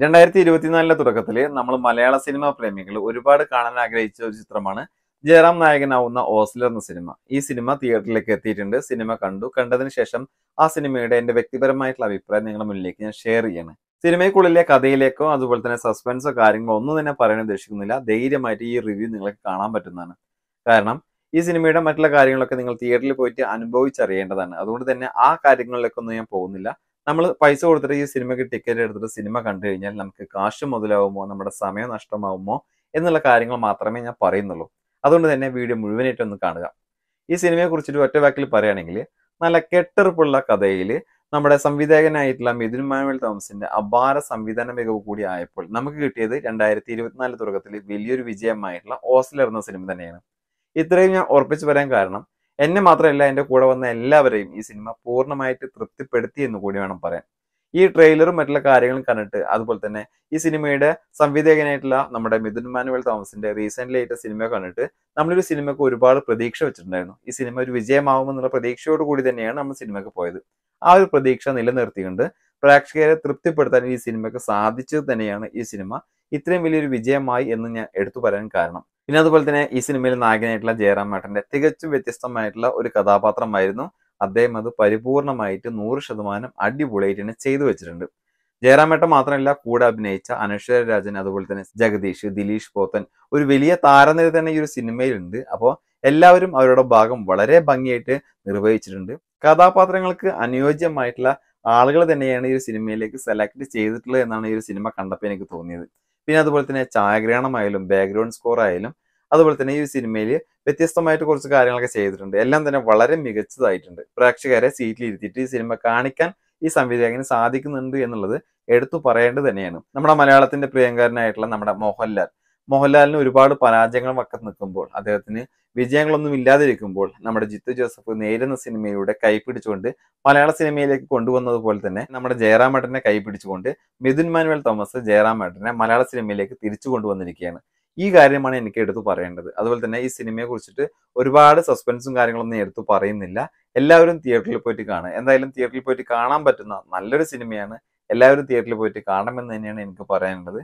രണ്ടായിരത്തി ഇരുപത്തിനാലിലെ തുടക്കത്തിൽ നമ്മൾ മലയാള സിനിമാ പ്രേമികൾ ഒരുപാട് കാണാൻ ആഗ്രഹിച്ച ഒരു ചിത്രമാണ് ജയറാം നായകനാവുന്ന ഓസ്ലർ എന്ന സിനിമ ഈ സിനിമ തിയേറ്ററിലേക്ക് എത്തിയിട്ടുണ്ട് സിനിമ കണ്ടു കണ്ടതിന് ശേഷം ആ സിനിമയുടെ എന്റെ വ്യക്തിപരമായിട്ടുള്ള അഭിപ്രായം നിങ്ങളുടെ മുന്നിലേക്ക് ഞാൻ ഷെയർ ചെയ്യണം സിനിമയ്ക്കുള്ളിലെ കഥയിലേക്കോ അതുപോലെ തന്നെ സസ്പെൻസോ കാര്യങ്ങളോ ഒന്നും തന്നെ പറയാൻ ഉദ്ദേശിക്കുന്നില്ല ധൈര്യമായിട്ട് ഈ റിവ്യൂ നിങ്ങൾക്ക് കാണാൻ പറ്റുന്നതാണ് കാരണം ഈ സിനിമയുടെ മറ്റുള്ള കാര്യങ്ങളൊക്കെ നിങ്ങൾ തിയേറ്ററിൽ പോയിട്ട് അനുഭവിച്ചറിയേണ്ടതാണ് അതുകൊണ്ട് തന്നെ ആ കാര്യങ്ങളിലേക്കൊന്നും ഞാൻ പോകുന്നില്ല നമ്മൾ പൈസ കൊടുത്തിട്ട് ഈ സിനിമയ്ക്ക് ടിക്കറ്റ് എടുത്തിട്ട് സിനിമ കണ്ടു കഴിഞ്ഞാൽ നമുക്ക് കാശ് മുതലാവുമോ നമ്മുടെ സമയം നഷ്ടമാവുമോ എന്നുള്ള കാര്യങ്ങൾ മാത്രമേ ഞാൻ പറയുന്നുള്ളൂ അതുകൊണ്ട് തന്നെ വീഡിയോ മുഴുവനായിട്ട് ഒന്ന് കാണുക ഈ സിനിമയെ കുറിച്ചിട്ട് ഒറ്റ വാക്കിൽ പറയുകയാണെങ്കിൽ നല്ല കെട്ടുറപ്പുള്ള കഥയിൽ നമ്മുടെ സംവിധായകനായിട്ടുള്ള മിഥുൻ മാനുവൽ തോമസിന്റെ അപാര സംവിധാന മികവ് കൂടി ആയപ്പോൾ നമുക്ക് കിട്ടിയത് രണ്ടായിരത്തി ഇരുപത്തിനാല് തുടക്കത്തിൽ വലിയൊരു വിജയമായിട്ടുള്ള ഓസ്ലർ എന്ന സിനിമ തന്നെയാണ് ഇത്രയും ഞാൻ ഉറപ്പിച്ചു പറയാൻ കാരണം എന്നെ മാത്രമല്ല എൻ്റെ കൂടെ വന്ന എല്ലാവരെയും ഈ സിനിമ പൂർണ്ണമായിട്ട് തൃപ്തിപ്പെടുത്തി എന്ന് കൂടി വേണം പറയാൻ ഈ ട്രെയിലറും മറ്റുള്ള കാര്യങ്ങളും കണ്ടിട്ട് അതുപോലെ തന്നെ ഈ സിനിമയുടെ സംവിധായകനായിട്ടുള്ള നമ്മുടെ മിഥുൻ മാനുവൽ തോമസിന്റെ റീസെന്റ് ആയിട്ട് സിനിമ കണ്ടിട്ട് നമ്മളൊരു സിനിമക്ക് ഒരുപാട് പ്രതീക്ഷ വെച്ചിട്ടുണ്ടായിരുന്നു ഈ സിനിമ ഒരു വിജയമാവുമെന്നുള്ള പ്രതീക്ഷയോട് കൂടി തന്നെയാണ് നമ്മൾ സിനിമക്ക് പോയത് ആ ഒരു പ്രതീക്ഷ നിലനിർത്തിക്കൊണ്ട് പ്രേക്ഷകരെ തൃപ്തിപ്പെടുത്താൻ ഈ സിനിമയ്ക്ക് സാധിച്ചത് തന്നെയാണ് ഈ സിനിമ ഇത്രയും വലിയൊരു വിജയമായി എന്ന് ഞാൻ എടുത്തു പറയാൻ കാരണം പിന്നെ അതുപോലെ തന്നെ ഈ സിനിമയിൽ നായകനായിട്ടുള്ള ജയറാം മേട്ടന്റെ തികച്ചും വ്യത്യസ്തമായിട്ടുള്ള ഒരു കഥാപാത്രമായിരുന്നു അദ്ദേഹം അത് പരിപൂർണമായിട്ട് നൂറ് ശതമാനം അടിപൊളിയായിട്ട് തന്നെ ചെയ്തു വെച്ചിട്ടുണ്ട് ജയറാമേട്ട മാത്രമല്ല കൂടെ അഭിനയിച്ച അനശ്വര രാജൻ അതുപോലെ തന്നെ ജഗദീഷ് ദിലീഷ് പോത്തൻ ഒരു വലിയ താരനിര തന്നെ ഈ ഒരു സിനിമയിലുണ്ട് അപ്പോൾ എല്ലാവരും അവരുടെ ഭാഗം വളരെ ഭംഗിയായിട്ട് നിർവഹിച്ചിട്ടുണ്ട് കഥാപാത്രങ്ങൾക്ക് അനുയോജ്യമായിട്ടുള്ള ആളുകൾ തന്നെയാണ് ഈ ഒരു സിനിമയിലേക്ക് സെലക്ട് ചെയ്തിട്ടുള്ളത് എന്നാണ് ഈ ഒരു സിനിമ കണ്ടപ്പോൾ എനിക്ക് തോന്നിയത് പിന്നെ അതുപോലെ തന്നെ ഛായാഗ്രഹണമായാലും ബാക്ക്ഗ്രൗണ്ട് സ്കോർ ആയാലും അതുപോലെ തന്നെ ഈ സിനിമയിൽ വ്യത്യസ്തമായിട്ട് കുറച്ച് കാര്യങ്ങളൊക്കെ ചെയ്തിട്ടുണ്ട് എല്ലാം തന്നെ വളരെ മികച്ചതായിട്ടുണ്ട് പ്രേക്ഷകരെ സീറ്റിൽ ഇരുത്തിയിട്ട് ഈ സിനിമ കാണിക്കാൻ ഈ സംവിധായകന് സാധിക്കുന്നുണ്ട് എന്നുള്ളത് എടുത്തു പറയേണ്ടത് തന്നെയാണ് നമ്മുടെ മലയാളത്തിന്റെ പ്രിയങ്കരനായിട്ടുള്ള നമ്മുടെ മോഹൻലാൽ മോഹൻലാലിന് ഒരുപാട് പരാജയങ്ങൾ നിൽക്കുമ്പോൾ അദ്ദേഹത്തിന് വിജയങ്ങളൊന്നും ഇല്ലാതിരിക്കുമ്പോൾ നമ്മുടെ ജിത്തു ജോസഫ് നേരുന്ന സിനിമയുടെ കൈപിടിച്ചുകൊണ്ട് മലയാള സിനിമയിലേക്ക് കൊണ്ടുവന്നതുപോലെ തന്നെ നമ്മുടെ ജയറാമേട്ടനെ കൈപ്പിടിച്ചുകൊണ്ട് കൈപിടിച്ചുകൊണ്ട് മിഥുൻ മാനുവൽ തോമസ് ജയറാമേട്ടനെ മലയാള സിനിമയിലേക്ക് തിരിച്ചു കൊണ്ടുവന്നിരിക്കുകയാണ് ഈ കാര്യമാണ് എനിക്ക് എടുത്തു പറയേണ്ടത് അതുപോലെ തന്നെ ഈ സിനിമയെ കുറിച്ചിട്ട് ഒരുപാട് സസ്പെൻസും കാര്യങ്ങളൊന്നും എടുത്തു പറയുന്നില്ല എല്ലാവരും തിയേറ്ററിൽ പോയിട്ട് കാണുക എന്തായാലും തിയേറ്ററിൽ പോയിട്ട് കാണാൻ പറ്റുന്ന നല്ലൊരു സിനിമയാണ് എല്ലാവരും തിയേറ്ററിൽ പോയിട്ട് കാണണമെന്ന് തന്നെയാണ് എനിക്ക് പറയാനുള്ളത്